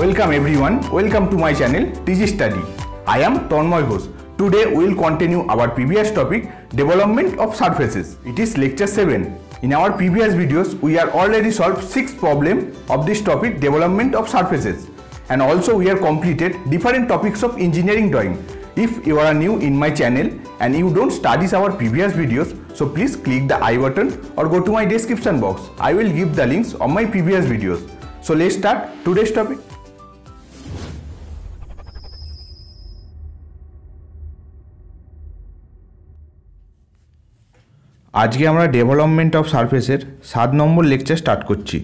Welcome everyone, welcome to my channel TG Study. I am Tonmoy Ghosh. Today we will continue our previous topic development of surfaces. It is lecture 7. In our previous videos we are already solved 6 problem of this topic development of surfaces and also we have completed different topics of engineering drawing. If you are new in my channel and you don't study our previous videos so please click the i button or go to my description box. I will give the links on my previous videos. So let's start today's topic. আজকে আমরা development of সার্ফেসের সাত নম্বর lecture start করছি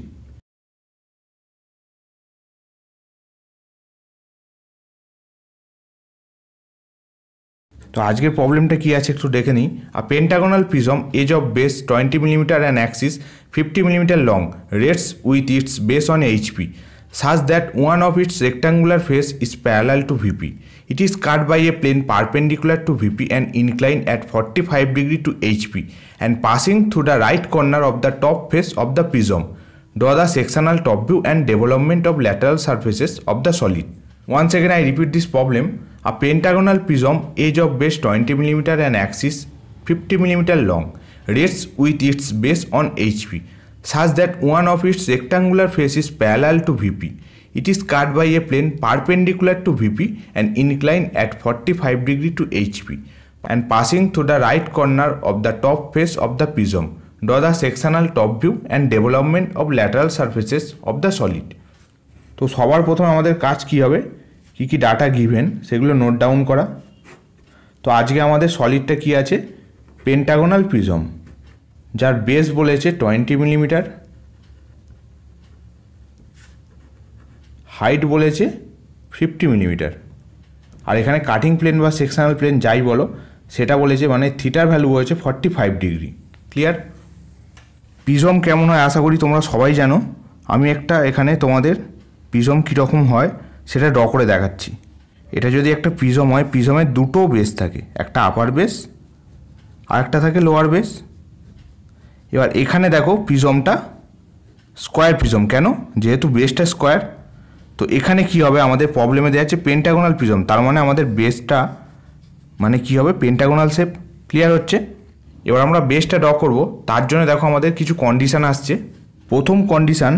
তো আজকের প্রবলেমটা কী আছে একটু দেখে নিই আর pentagonal prism edge of base twenty millimetre and axis fifty millimetre long rests with its base on HP such that one of its rectangular face is parallel to VP It is cut by a plane perpendicular to VP and inclined at 45 degree to HP and passing through the right corner of the top face of the prism. Draw the sectional top view and development of lateral surfaces of the solid. Once again I repeat this problem. A pentagonal prism edge of base 20 mm and axis 50 mm long rests with its base on HP such that one of its rectangular faces is parallel to VP It is cut by a plane perpendicular to VP and inclined at 45 degree to HP and passing through the right corner of the top face of the prism. Draw the sectional top view and development of lateral surfaces of the solid. তো সবার প্রথমে আমাদের কাজ কি হবে কি কি data given সেগুলো নোট ডাউন করা তো আজকে আমাদের সলিডটা কি আছে পেন্টাগোনাল প্রিজম যার বেস বলেছে টোয়েন্টি মিলিমিটার হাইট বলেছে ফিফটি মিলিমিটার আর এখানে কাটিং প্লেন বা সেকশনাল প্লেন যাই বলো সেটা বলেছে মানে থিটার ভ্যালু হয়েছে ফর্টি ফাইভ ডিগ্রি ক্লিয়ার পিজম কেমন হয় আশা করি তোমরা সবাই জানো আমি একটা এখানে তোমাদের পিজম কীরকম হয় সেটা ড করে দেখাচ্ছি এটা যদি একটা পিজম হয় পিজমের দুটো বেস থাকে একটা আপার বেস আর একটা থাকে লোয়ার বেস এবার এখানে দেখো পিজমটা স্কোয়ার পিজম কেন যেহেতু বেসটা স্কোয়ার তো এখানে কি হবে আমাদের প্রবলেমে দেওয়া আছে পেন্টাগোনাল প্রিজম তার মানে আমাদের বেসটা মানে কি হবে পেন্টাগোনাল শেপ ক্লিয়ার হচ্ছে এবার আমরা বেসটা ড্র করব তার জন্য দেখো আমাদের কিছু কন্ডিশান আসছে প্রথম কন্ডিশান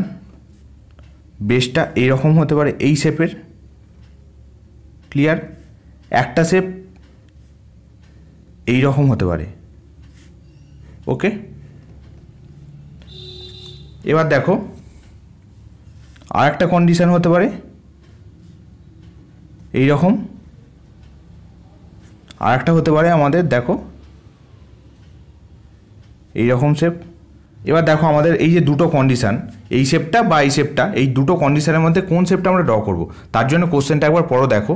বেসটা এইরকম হতে পারে এই শেপের ক্লিয়ার একটা শেপ এই রকম হতে পারে ওকে এবার দেখো আর একটা কন্ডিশান হতে পারে এই রকম আর একটা হতে পারে আমাদের দেখো এই রকম শেপ এবার দেখো আমাদের এই যে দুটো কন্ডিশান এই শেপটা বা এই শেপটা এই দুটো কন্ডিশানের মধ্যে কোন শেপটা আমরা ড্র করব তার জন্য কোশ্চেনটা একবার পরও দেখো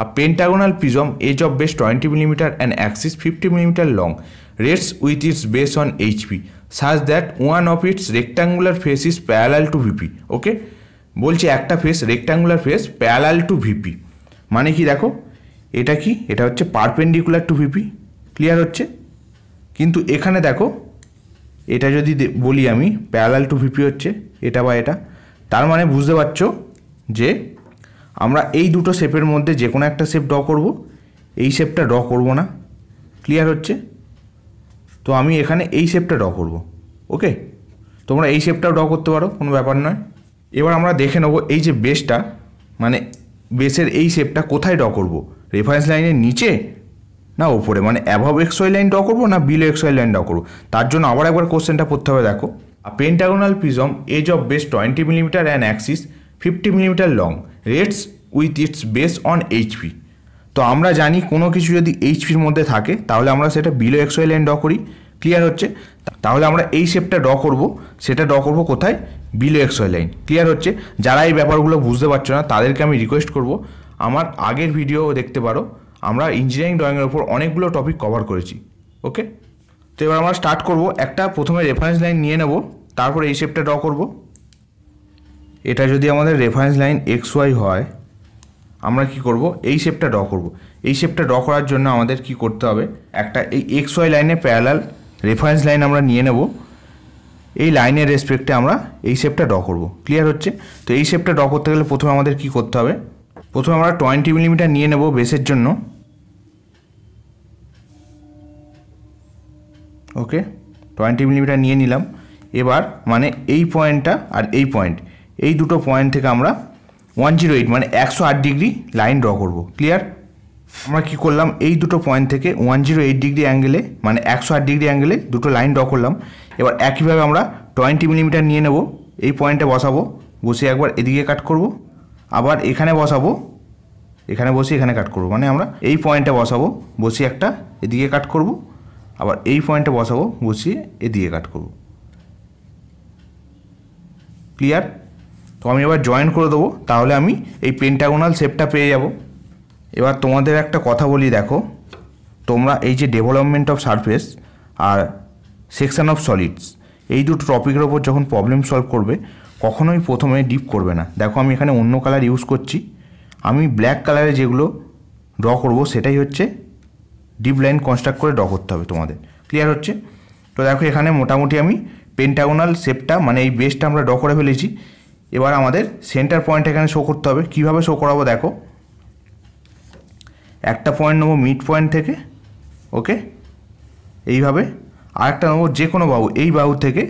আর pentagonal prism edge of base twenty millimetre and axis fifty millimetre long with its base on H P such that one of its rectangular face is parallel to VP okay বলছে একটা face rectangular face parallel to VP মানে কি দেখো এটা কি এটা হচ্ছে perpendicular to VP clear হচ্ছে কিন্তু এখানে দেখো এটা যদি বলি আমি প্যালাল টু ভিপি হচ্ছে এটা বা এটা তার মানে বুঝতে পারছো যে আমরা এই দুটো শেপের মধ্যে যে কোনো একটা শেপ ড্র করব এই শেপটা ড্র করব না ক্লিয়ার হচ্ছে তো আমি এখানে এই শেপটা ড্র করব ওকে তোমরা এই শেপটাও ড্র করতে পারো কোনো ব্যাপার নয় এবার আমরা দেখে নেব এই যে বেসটা মানে বেসের এই শেপটা কোথায় ড্র করব রেফারেন্স লাইনের নিচে না ওপরে মানে অ্যাভাব এক্সওয়াই লাইন ড্র করবো না বিলো এক্সওয়াই লাইন ড্র করবো তার জন্য আবার একবার কোশ্চেনটা পড়তে হবে দেখো আর pentagonal prism edge of base twenty millimetre and axis fifty millimetre long rests with its base on HP তো আমরা জানি কোনো কিছু যদি এইচপির মধ্যে থাকে তাহলে আমরা সেটা বিলো এক্সওয়াই লাইন ড্র করি ক্লিয়ার হচ্ছে তাহলে আমরা এই শেপটা ড্র করব সেটা ড্র করব কোথায় বিলো এক্সওয়াই লাইন ক্লিয়ার হচ্ছে যারা এই ব্যাপারগুলো বুঝতে পারছো না তাদেরকে আমি রিকোয়েস্ট করব আমার আগের ভিডিও দেখতে পারো আমরা ইঞ্জিনিয়ারিং ড্রয়িংয়ের ওপর অনেকগুলো টপিক কভার করেছি ওকে তো এবার আমরা স্টার্ট করব একটা প্রথমে রেফারেন্স লাইন নিয়ে নেব তারপরে এই শেপটা ড্র করব এটা যদি আমাদের রেফারেন্স লাইন এক্স ওয়াই হয় আমরা কি করব এই শেপটা ড্র করব এই শেপটা ড্র করার জন্য আমাদের কি করতে হবে একটা এই এক্স ওয়াই লাইনে প্যারালাল রেফারেন্স লাইন আমরা নিয়ে নেব এই লাইনের রেসপেক্টে আমরা এই শেপটা ড্র করব ক্লিয়ার হচ্ছে তো এই শেপটা ড্র করতে গেলে প্রথমে আমাদের কি করতে হবে প্রথমে আমরা টোয়েন্টি মিলিমিটার নিয়ে নেব বেসের জন্য ওকে টোয়েন্টি মিলিমিটার নিয়ে নিলাম এবার মানে এই পয়েন্টটা আর এই পয়েন্ট এই দুটো পয়েন্ট থেকে আমরা ওয়ান জিরো এইট মানে একশো আট ডিগ্রি লাইন ড্র করব ক্লিয়ার আমরা কি করলাম এই দুটো পয়েন্ট থেকে ওয়ান জিরো এইট ডিগ্রি অ্যাঙ্গেলে মানে একশো আট ডিগ্রি অ্যাঙ্গেলে দুটো লাইন ড্র করলাম এবার একইভাবে আমরা টোয়েন্টি মিলিমিটার নিয়ে নেব এই পয়েন্টে বসাবো বসে একবার এদিকে কাট করব আবার এখানে বসাবো এখানে বসে এখানে কাট করব মানে আমরা এই পয়েন্টে বসাবো বসিয়ে একটা এদিকে কাট করব আবার এই পয়েন্টে বসাবো বসিয়ে এদিকে কাট করব ক্লিয়ার তো আমি এবার জয়েন করে দেবো তাহলে আমি এই পেন্টাগোনাল শেপটা পেয়ে যাব এবার তোমাদের একটা কথা বলি দেখো তোমরা এই যে ডেভেলপমেন্ট অফ সারফেস আর সেকশান অফ সলিডস এই দুটো টপিকের ওপর যখন প্রবলেম সলভ করবে কখনোই প্রথমে ডিপ করবে না দেখো আমি এখানে অন্য কালার ইউজ করছি আমি ব্ল্যাক কালারে যেগুলো ড্র করবো সেটাই হচ্ছে ডিপ লাইন কনস্ট্রাক্ট করে ড্র করতে হবে তোমাদের ক্লিয়ার হচ্ছে তো দেখো এখানে মোটামুটি আমি পেন্টাগোনাল শেপটা মানে এই বেসটা আমরা ড্র করে ফেলেছি এবার আমাদের সেন্টার পয়েন্ট এখানে শো করতে হবে কীভাবে শো করাবো দেখো একটা পয়েন্ট নেবো মিড পয়েন্ট থেকে ওকে এইভাবে আরেকটা নেবো যে কোনো বাহু এই বাহু থেকে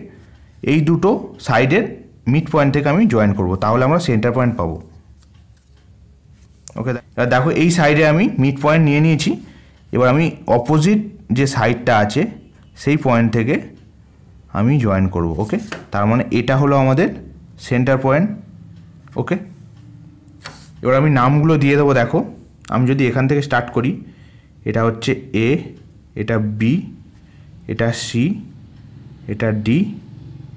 এই দুটো সাইডের মিড পয়েন্ট থেকে আমি জয়েন করব তাহলে আমরা সেন্টার পয়েন্ট পাবো ওকে দেখো এই সাইডে আমি মিড পয়েন্ট নিয়ে নিয়েছি এবার আমি অপোজিট যে সাইডটা আছে সেই পয়েন্ট থেকে আমি জয়েন করব ওকে তার মানে এটা হলো আমাদের সেন্টার পয়েন্ট ওকে এবার আমি নামগুলো দিয়ে দেবো দেখো আমি যদি এখান থেকে স্টার্ট করি এটা হচ্ছে এ এটা বি এটা সি এটা ডি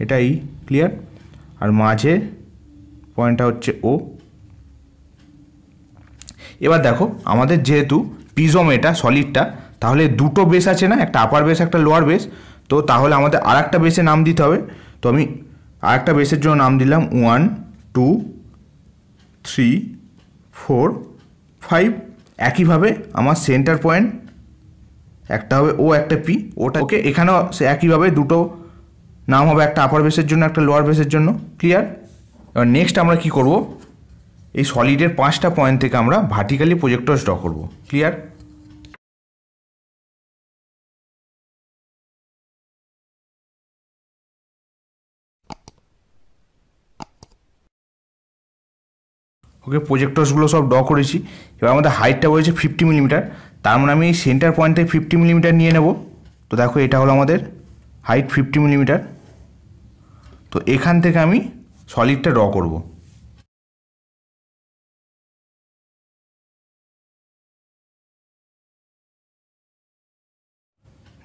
এটা ই e, ক্লিয়ার আর মাঝে পয়েন্টটা হচ্ছে ও এবার দেখো আমাদের যেহেতু পিজম এটা সলিডটা তাহলে দুটো বেস আছে না একটা আপার বেস একটা লোয়ার বেস তো তাহলে আমাদের আর একটা বেসে নাম দিতে হবে তো আমি আর একটা বেসের জন্য নাম দিলাম one two three four five একইভাবে আমার সেন্টার পয়েন্ট একটা হবে ও একটা পি ওটা ওকে এখানেও সে একইভাবে দুটো নাম হবে একটা আপার বেসের জন্য একটা লোয়ার বেসের জন্য ক্লিয়ার এবার নেক্সট আমরা কি করব এই সলিডের পাঁচটা পয়েন্ট থেকে আমরা ভার্টিক্যালি প্রজেক্টর ড্র করব ক্লিয়ার ওকে প্রজেক্টরসগুলো সব ড করেছি এবার আমাদের হাইটটা বলেছে ফিফটি মিলিমিটার তার মানে আমি সেন্টার পয়েন্টে ফিফটি মিলিমিটার নিয়ে নেব তো দেখো এটা হলো আমাদের হাইট ফিফটি মিলিমিটার তো এখান থেকে আমি সলিডটা ড্র করব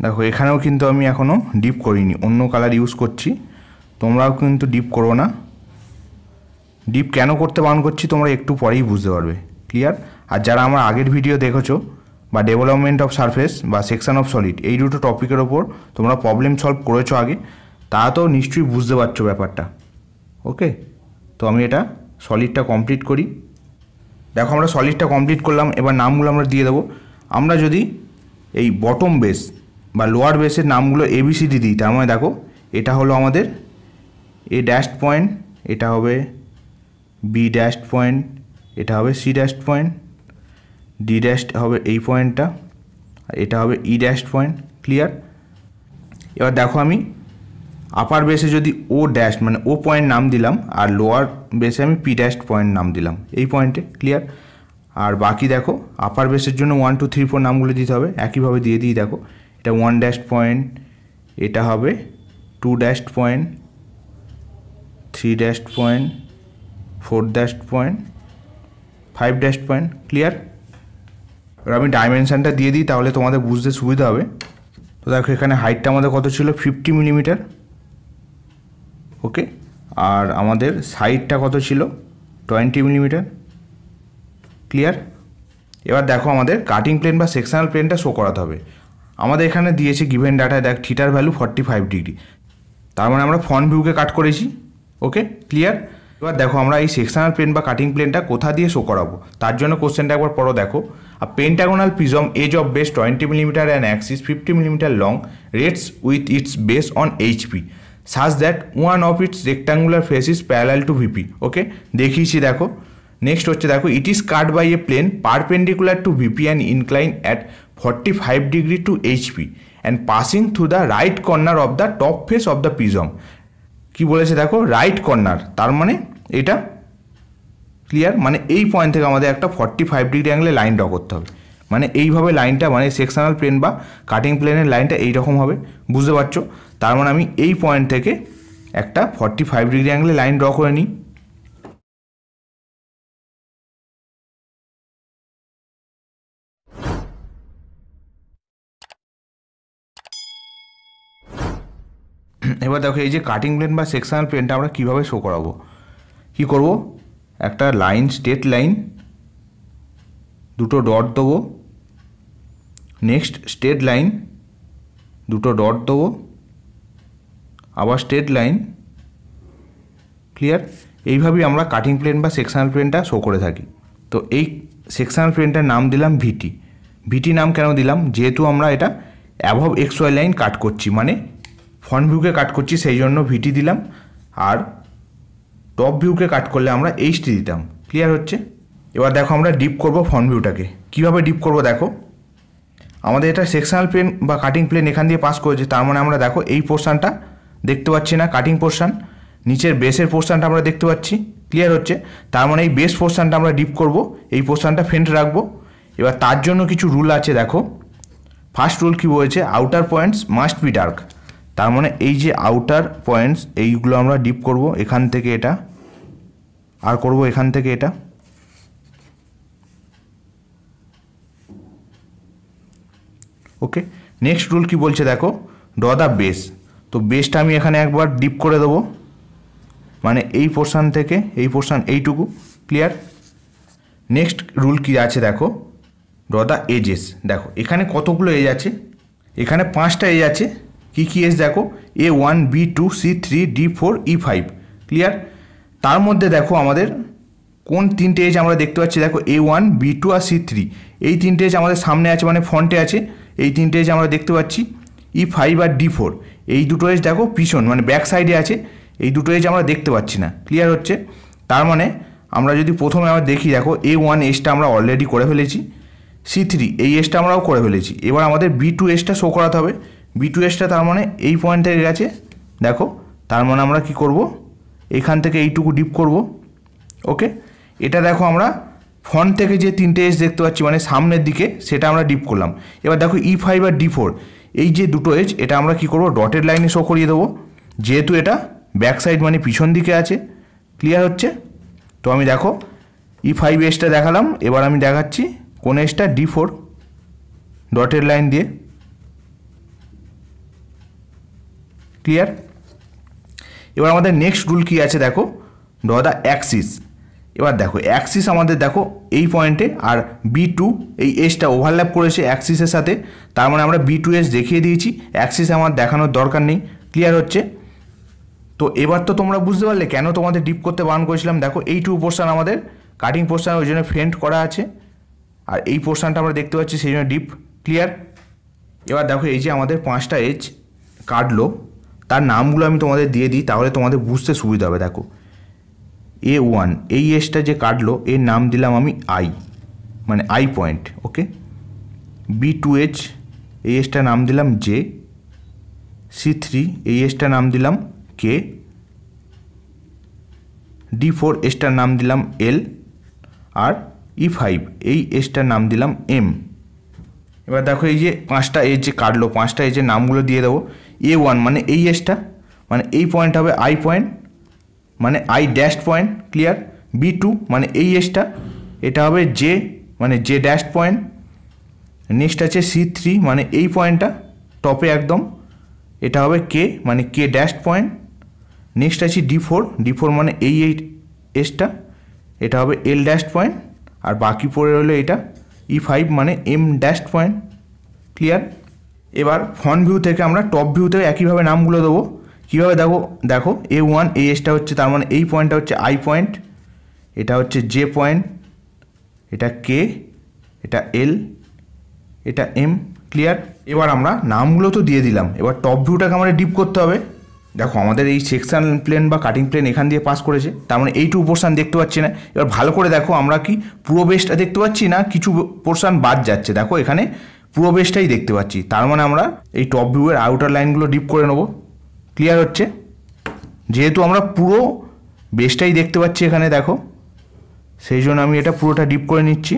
দেখো এখানেও কিন্তু আমি এখনও ডিপ করিনি অন্য কালার ইউজ করছি তোমরাও কিন্তু ডিপ করো না ডিপ কেন করতে বারণ করছি তোমরা একটু পরেই বুঝতে পারবে ক্লিয়ার আর যারা আমার আগের ভিডিও দেখেছো বা ডেভেলপমেন্ট অফ সারফেস বা সেকশন অফ সলিড এই দুটো টপিকের ওপর তোমরা প্রবলেম সলভ করেছো আগে তা তো নিশ্চয়ই বুঝতে পারছো ব্যাপারটা ওকে তো আমি এটা সলিডটা কমপ্লিট করি দেখো আমরা সলিডটা কমপ্লিট করলাম এবার নামগুলো আমরা দিয়ে দেবো আমরা যদি এই বটম বেস বা লোয়ার বেসের নামগুলো এবিসিডি দিই তার মানে দেখো এটা হলো আমাদের এ ড্যাশ পয়েন্ট এটা হবে বি ড্যাশ পয়েন্ট এটা হবে C dash point D dash হবে এই পয়েন্টটা আর এটা হবে ই ড্যাশ পয়েন্ট ক্লিয়ার এবার দেখো আমি আপার বেসে যদি ও ড্যাশ মানে ও পয়েন্ট নাম দিলাম আর লোয়ার বেসে আমি পি ড্যাশ পয়েন্ট নাম দিলাম এই পয়েন্টে ক্লিয়ার আর বাকি দেখো আপার বেসের জন্য ওয়ান টু থ্রি ফোর নামগুলো দিতে হবে একইভাবে দিয়ে দিই দেখো এটা ওয়ান ড্যাশ পয়েন্ট এটা হবে two dash point three dash point four dash point five dash point clear এবার আমি ডাইমেনশানটা দিয়ে দিই তাহলে তোমাদের বুঝতে সুবিধা হবে তো দেখো এখানে হাইটটা আমাদের কত ছিল ফিফটি মিলিমিটার ওকে আর আমাদের সাইডটা কত ছিল টোয়েন্টি মিলিমিটার ক্লিয়ার এবার দেখো আমাদের কাটিং প্লেন বা সেকশনাল প্লেনটা শো করাতে হবে আমাদের এখানে দিয়েছে গিভেন ডাটা দেখ থিটার ভ্যালু ফর্টি ফাইভ ডিগ্রি তার মানে আমরা ফ্রন্ট ভিউকে কাট করেছি ওকে ক্লিয়ার এবার দেখো আমরা এই সেকশনাল প্লেন বা কাটিং প্লেনটা কোথা দিয়ে শো করাবো তার জন্য কোশ্চেনটা একবার পরও দেখো আর pentagonal prism edge of base twenty millimetre and axis fifty millimetre long rests with its base on HP such that one of its rectangular face is parallel to VP okay দেখিয়েছি দেখো নেক্সট হচ্ছে দেখো it is cut by a plane perpendicular to VP and incline at forty five degree to HP and passing through the right corner of the top face of the prism কি বলেছে দেখো right corner তার মানে এটা clear মানে এই point থেকে আমাদের একটা ফর্টি ফাইভ ডিগ্রি অ্যাঙ্গেলে লাইন ড্র করতে হবে মানে এইভাবে লাইনটা মানে সেকশনাল প্লেন বা কাটিং প্লেনের লাইনটা এইরকম হবে বুঝতে পারছো তার মানে আমি এই পয়েন্ট থেকে একটা ফর্টি ফাইভ ডিগ্রি অ্যাঙ্গেলে লাইন ড্র করে নিই এবার দেখো এই যে কাটিং প্লেন বা সেকশনাল প্লেনটা আমরা কীভাবে শো করাবো কী করবো একটা লাইন স্টেট লাইন দুটো ডট দেবো নেক্সট স্টেট লাইন দুটো ডট দেবো আবার স্টেট লাইন ক্লিয়ার এইভাবেই আমরা কাটিং প্লেন বা সেকশনাল প্লেনটা শো করে থাকি তো এই সেকশনাল প্লেনটার নাম দিলাম ভিটি ভিটি নাম কেন দিলাম যেহেতু আমরা এটা above X Y line cut করছি মানে ফ্রন্ট ভিউকে কাট করছি সেই জন্য ভিটি দিলাম আর টপ ভিউকে কাট করলে আমরা এইচটি দিতাম ক্লিয়ার হচ্ছে এবার দেখো আমরা ডিপ করব ফ্রন্ট ভিউটাকে কীভাবে ডিপ করব দেখো আমাদের এটা সেকশনাল প্লেন বা কাটিং প্লেন এখান দিয়ে পাস করেছে তার মানে আমরা দেখো এই পোর্শানটা দেখতে পাচ্ছি না কাটিং পোর্শান নিচের বেসের পোর্শানটা আমরা দেখতে পাচ্ছি ক্লিয়ার হচ্ছে তার মানে এই বেস পোর্শানটা আমরা ডিপ করব এই পোর্শানটা ফেন্ট রাখবো এবার তার জন্য কিছু রুল আছে দেখো ফার্স্ট রুল কী বলেছে outer points must be dark তার মানে এই যে আউটার পয়েন্টস এইগুলো আমরা ডিপ করব এখান থেকে এটা আর করব এখান থেকে এটা ওকে নেক্সট রুল কি বলছে দেখো ড দ্য বেস তো বেসটা আমি এখানে একবার ডিপ করে দেবো মানে এই পোর্শান থেকে এই পোর্শান এইটুকু ক্লিয়ার নেক্সট রুল কি আছে দেখো ড দ্য এজেস দেখো এখানে কতগুলো এজ আছে এখানে পাঁচটা এজ আছে কী কী এস দেখো A one B two C three D four E five clear তার মধ্যে দেখো আমাদের কোন তিনটে এজ আমরা দেখতে পাচ্ছি দেখো এ ওয়ান বি টু আর সি থ্রি এই তিনটে এজ আমাদের সামনে আছে মানে ফ্রন্টে আছে এই তিনটে এজ আমরা দেখতে পাচ্ছি ই e ফাইভ আর ডি ফোর এই দুটো এজ দেখো পিছন মানে ব্যাক সাইডে আছে এই দুটো এজ আমরা দেখতে পাচ্ছি না ক্লিয়ার হচ্ছে তার মানে আমরা যদি প্রথমে আমরা দেখি দেখো এ ওয়ান এজটা আমরা অলরেডি করে ফেলেছি সি থ্রি এই এজটা আমরাও করে ফেলেছি এবার আমাদের বি টু এজটা শো করাতে হবে বি টু এসটা তার মানে এই পয়েন্ট থেকে গেছে দেখো তার মানে আমরা কি করব এখান থেকে এইটুকু ডিপ করব ওকে এটা দেখো আমরা ফ্রন্ট থেকে যে তিনটে এস দেখতে পাচ্ছি মানে সামনের দিকে সেটা আমরা ডিপ করলাম এবার দেখো ই e ফাইভ আর ডি ফোর এই যে দুটো এজ এটা আমরা কি করব ডটের লাইনে শো করিয়ে দেবো যেহেতু এটা ব্যাক সাইড মানে পিছন দিকে আছে ক্লিয়ার হচ্ছে তো আমি দেখো ই ফাইভ এসটা দেখালাম এবার আমি দেখাচ্ছি কোন এসটা ডি ফোর ডটের লাইন দিয়ে ক্লিয়ার এবার আমাদের নেক্সট রুল কি আছে দেখো ড দ্য অ্যাক্সিস এবার দেখো অ্যাক্সিস আমাদের দেখো এই পয়েন্টে আর বি টু এই এসটা ওভারল্যাপ করেছে অ্যাক্সিসের সাথে তার মানে আমরা বি টু এস দেখিয়ে দিয়েছি অ্যাক্সিস আমার দেখানোর দরকার নেই ক্লিয়ার হচ্ছে তো এবার তো তোমরা বুঝতে পারলে কেন তোমাদের ডিপ করতে বারণ করেছিলাম দেখো এই টু পোর্শান আমাদের কাটিং পোর্শান ওই জন্য ফ্রেন্ট করা আছে আর এই পোর্শানটা আমরা দেখতে পাচ্ছি সেই জন্য ডিপ ক্লিয়ার এবার দেখো এই যে আমাদের পাঁচটা এজ কাটলো তার নামগুলো আমি তোমাদের দিয়ে দিই তাহলে তোমাদের বুঝতে সুবিধা হবে দেখো এ ওয়ান এই এসটা যে কাটলো এর নাম দিলাম আমি আই মানে I point okay B two H এই এসটা নাম দিলাম জে সি থ্রি এই এসটা নাম দিলাম কে ডি ফোর এসটার নাম দিলাম এল আর ই e ফাইভ এই এসটার নাম দিলাম এম এবার দেখো এই যে পাঁচটা এজ যে কাটলো পাঁচটা এজের নামগুলো দিয়ে দেবো এ ওয়ান মানে এই এসটা মানে এই পয়েন্ট হবে আই পয়েন্ট মানে I dash point clear B two মানে এই এসটা এটা হবে জে মানে জে ড্যাশ পয়েন্ট নেক্সট আছে সি থ্রি মানে এই পয়েন্টটা টপে একদম এটা হবে কে মানে কে ড্যাশ পয়েন্ট নেক্সট আছে ডি ফোর ডি ফোর মানে এই এইট এসটা এটা হবে এল ড্যাশ পয়েন্ট আর বাকি পড়ে রইলো এটা ই e ফাইভ মানে এম ড্যাশ পয়েন্ট ক্লিয়ার এবার ফ্রন্ট ভিউ থেকে আমরা টপ ভিউতেও একইভাবে নামগুলো দেবো কীভাবে দেখো দেখো এ ওয়ান এই এসটা হচ্ছে তার মানে এই পয়েন্টটা হচ্ছে আই পয়েন্ট এটা হচ্ছে জে পয়েন্ট এটা কে এটা এল এটা এম ক্লিয়ার এবার আমরা নামগুলো তো দিয়ে দিলাম এবার টপ ভিউটাকে আমাদের ডিপ করতে হবে দেখো আমাদের এই সেকশন প্লেন বা কাটিং প্লেন এখান দিয়ে পাস করেছে তার মানে এইটু পোর্শান দেখতে পাচ্ছি না এবার ভালো করে দেখো আমরা কি পুরো বেস্টটা দেখতে পাচ্ছি না কিছু পোর্শান বাদ যাচ্ছে দেখো এখানে পুরো বেশটাই দেখতে পাচ্ছি তার মানে আমরা এই টপ ভিউয়ের আউটার লাইনগুলো ডিপ করে নেব ক্লিয়ার হচ্ছে যেহেতু আমরা পুরো বেসটাই দেখতে পাচ্ছি এখানে দেখো সেই জন্য আমি এটা পুরোটা ডিপ করে নিচ্ছি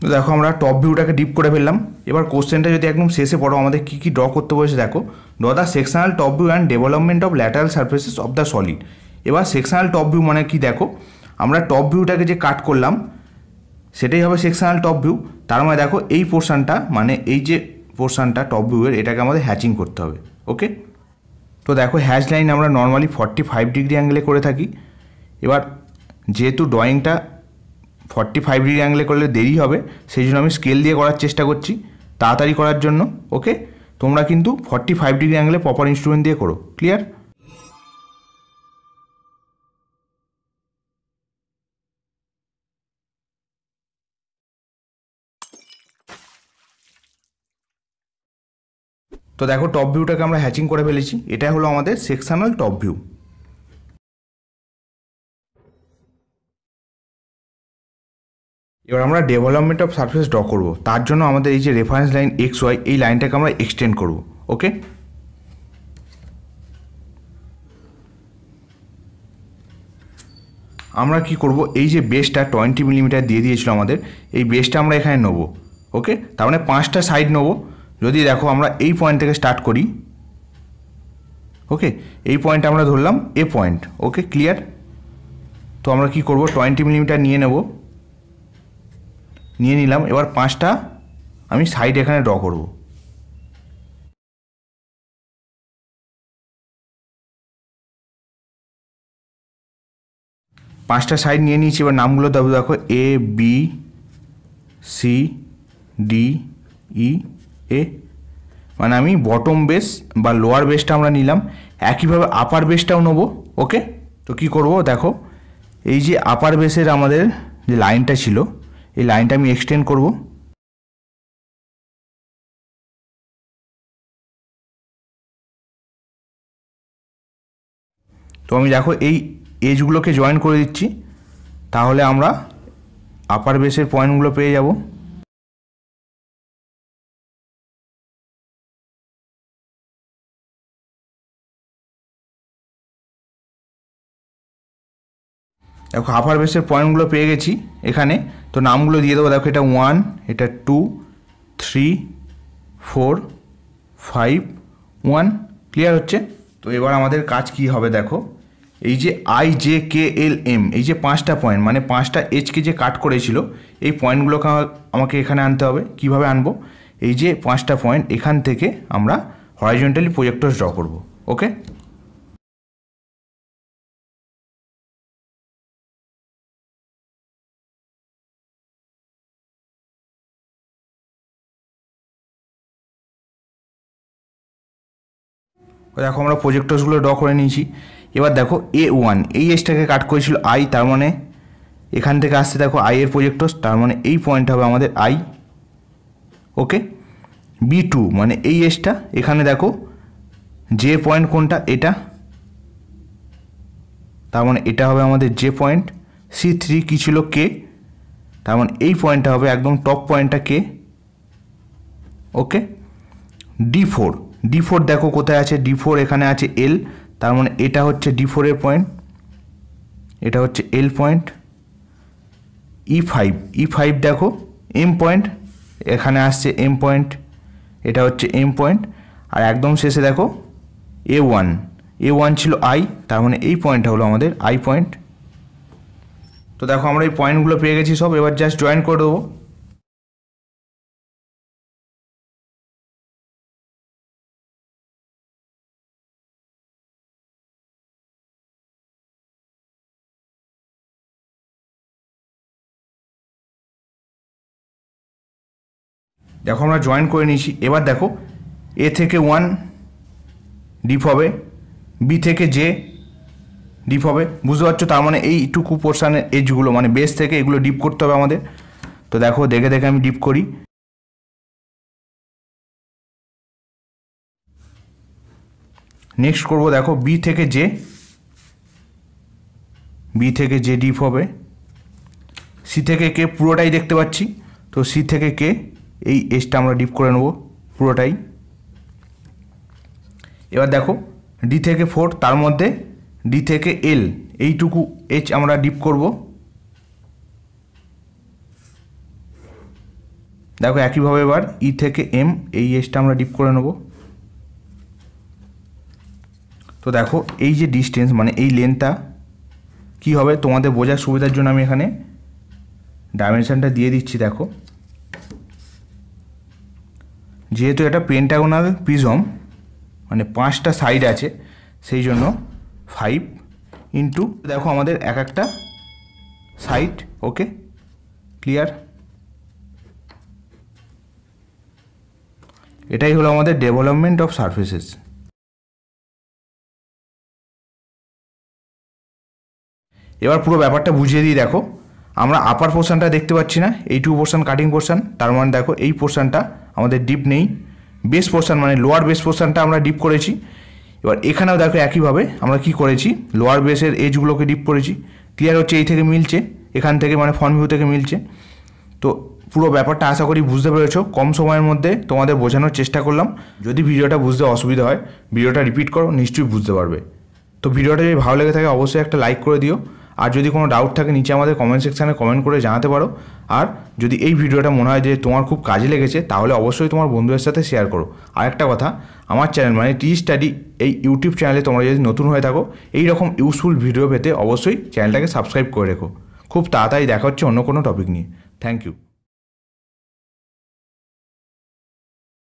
তো দেখো আমরা টপ ভিউটাকে ডিপ করে ফেললাম এবার কোশ্চেনটা যদি একদম শেষে পড়ো আমাদের কী কী ড্র করতে বলেছে দেখো draw the sectional top view and development of lateral surfaces of the solid এবার সেকশনাল টপ ভিউ মানে কি দেখো আমরা টপ ভিউটাকে যে কাট করলাম সেটাই হবে সেকশনাল টপ ভিউ তার মানে দেখো এই পোর্শানটা মানে এই যে পোর্শানটা টপ ভিউয়ের এটাকে আমাদের হ্যাচিং করতে হবে ওকে তো দেখো হ্যাচ লাইন আমরা নর্মালি ফর্টি ফাইভ ডিগ্রি অ্যাঙ্গেলে করে থাকি এবার যেহেতু ড্রয়িংটা ফর্টি ফাইভ ডিগ্রি অ্যাঙ্গেলে করলে দেরি হবে সেই জন্য আমি স্কেল দিয়ে করার চেষ্টা করছি তাড়াতাড়ি করার জন্য ওকে তোমরা কিন্তু ফর্টি ফাইভ ডিগ্রি অ্যাঙ্গেলে প্রপার ইনস্ট্রুমেন্ট দিয়ে করো ক্লিয়ার তো দেখো টপ ভিউটাকে আমরা হ্যাচিং করে ফেলেছি এটা হলো আমাদের সেকশনাল টপ ভিউ এবার আমরা ডেভেলপমেন্ট অফ সার্ফেস ড্র করব তার জন্য আমাদের এই যে রেফারেন্স লাইন এক্স ওয়াই এই লাইনটাকে আমরা এক্সটেন্ড করব ওকে আমরা কি করব এই যে বেসটা টোয়েন্টি মিলিমিটার দিয়ে দিয়েছিল আমাদের এই বেসটা আমরা এখানে নেব ওকে তার মানে পাঁচটা সাইড নেব যদি দেখো আমরা এই পয়েন্ট থেকে স্টার্ট করি ওকে এই পয়েন্ট আমরা ধরলাম এ পয়েন্ট ওকে ক্লিয়ার তো আমরা কি করব টোয়েন্টি মিলিমিটার নিয়ে নেবো নিয়ে নিলাম এবার পাঁচটা আমি সাইড এখানে ড্র করব পাঁচটা সাইড নিয়ে নিয়েছি এবার নামগুলো দেবো দেখো A B C D E A মানে আমি বটম বেস বা লোয়ার বেসটা আমরা নিলাম একইভাবে আপার বেসটাও নেবো ওকে তো কি করব দেখো এই যে আপার বেসের আমাদের যে লাইনটা ছিল এই লাইনটা আমি এক্সটেন্ড করব তো আমি দেখো এই এজগুলোকে জয়েন করে দিচ্ছি তাহলে আমরা আপার বেসের পয়েন্টগুলো পেয়ে যাবো দেখো হাফ হারভেস্টের পয়েন্টগুলো পেয়ে গেছি এখানে তো নামগুলো দিয়ে দেবো দেখো এটা ওয়ান এটা two three four five one clear হচ্ছে তো এবার আমাদের কাজ কি হবে দেখো এই যে I J K L M এই যে পাঁচটা পয়েন্ট মানে পাঁচটা এইচকে যে কাট করেছিল এই পয়েন্টগুলোকে আমাকে এখানে আনতে হবে কিভাবে আনবো এই যে পাঁচটা পয়েন্ট এখান থেকে আমরা হরাইজন্টালি প্রজেক্টর ড্র করব ওকে দেখো আমরা প্রজেক্টসগুলো ড্র করে নিয়েছি এবার দেখো এ ওয়ান এই এসটাকে কাট করেছিল আই তার মানে এখান থেকে আসছে দেখো আই এর প্রজেক্টস তার মানে এই পয়েন্ট হবে আমাদের আই ওকে বি টু মানে এই এসটা এখানে দেখো যে পয়েন্ট কোনটা এটা তার মানে এটা হবে আমাদের যে পয়েন্ট সি থ্রি কী ছিল কে তার মানে এই পয়েন্টটা হবে একদম টপ পয়েন্টটা K okay D four D four দেখো কোথায় আছে ডি ফোর এখানে আছে এল তার মানে এটা হচ্ছে ডি ফোরের পয়েন্ট এটা হচ্ছে L point E five E five দেখো এম পয়েন্ট এখানে আসছে এম পয়েন্ট এটা হচ্ছে এম পয়েন্ট আর একদম শেষে দেখো এ ওয়ান এ ওয়ান ছিল আই তার মানে এই পয়েন্টটা হলো আমাদের আই পয়েন্ট তো দেখো আমরা এই পয়েন্টগুলো পেয়ে গেছি সব এবার জাস্ট জয়েন করে দেবো দেখো আমরা জয়েন করে নিয়েছি এবার দেখো এ থেকে ওয়ান ডিপ হবে বি থেকে জে ডিপ হবে বুঝতে পারছো তার মানে এই টুকু পোর্শানের এজগুলো মানে বেস থেকে এগুলো ডিপ করতে হবে আমাদের তো দেখো দেখে দেখে আমি ডিপ করি নেক্সট করব দেখো বি থেকে জে বি থেকে জে ডিপ হবে সি থেকে কে পুরোটাই দেখতে পাচ্ছি তো সি থেকে কে এই এসটা আমরা ডিপ করে নেব পুরোটাই এবার দেখো ডি থেকে ফোর তার মধ্যে ডি থেকে এল এইটুকু এইচ আমরা ডিপ করব দেখো একইভাবে এবার ই e থেকে এম এই এসটা আমরা ডিপ করে নেব তো দেখো এই যে ডিস্টেন্স মানে এই লেন্থটা কি হবে তোমাদের বোঝার সুবিধার জন্য আমি এখানে ডাইমেনশানটা দিয়ে দিচ্ছি দেখো যেহেতু এটা পেন্টাগোনাল প্রিজম মানে পাঁচটা সাইড আছে সেই জন্য ফাইভ ইন্টু দেখো আমাদের এক একটা সাইড ওকে ক্লিয়ার এটাই হলো আমাদের ডেভেলপমেন্ট অফ সার্ফেসেস এবার পুরো ব্যাপারটা বুঝিয়ে দিই দেখো আমরা আপার পোর্শনটা দেখতে পাচ্ছি না টু পোর্শান কাটিং পোর্শন তার মানে দেখো এই পোর্শনটা আমাদের ডিপ নেই বেস পোর্শান মানে লোয়ার বেস পোর্শানটা আমরা ডিপ করেছি এবার এখানেও দেখো একইভাবে আমরা কি করেছি লোয়ার বেসের এজগুলোকে ডিপ করেছি ক্লিয়ার হচ্ছে এই থেকে মিলছে এখান থেকে মানে ফর্ম ভিউ থেকে মিলছে তো পুরো ব্যাপারটা আশা করি বুঝতে পেরেছ কম সময়ের মধ্যে তোমাদের বোঝানোর চেষ্টা করলাম যদি ভিডিওটা বুঝতে অসুবিধা হয় ভিডিওটা রিপিট করো নিশ্চয়ই বুঝতে পারবে তো ভিডিওটা যদি ভালো লেগে থাকে অবশ্যই একটা লাইক করে দিও আর যদি কোনো ডাউট থাকে নিচে আমাদের কমেন্ট সেকশানে কমেন্ট করে জানাতে পারো আর যদি এই ভিডিওটা মনে হয় যে তোমার খুব কাজে লেগেছে তাহলে অবশ্যই তোমার বন্ধুদের সাথে শেয়ার করো আর একটা কথা আমার চ্যানেল মানে টি স্টাডি এই ইউটিউব চ্যানেলে তোমরা যদি নতুন হয়ে থাকো এই রকম ইউজফুল ভিডিও পেতে অবশ্যই চ্যানেলটাকে সাবস্ক্রাইব করে রেখো খুব তাড়াতাড়ি দেখা হচ্ছে অন্য কোনো টপিক নিয়ে থ্যাংক ইউ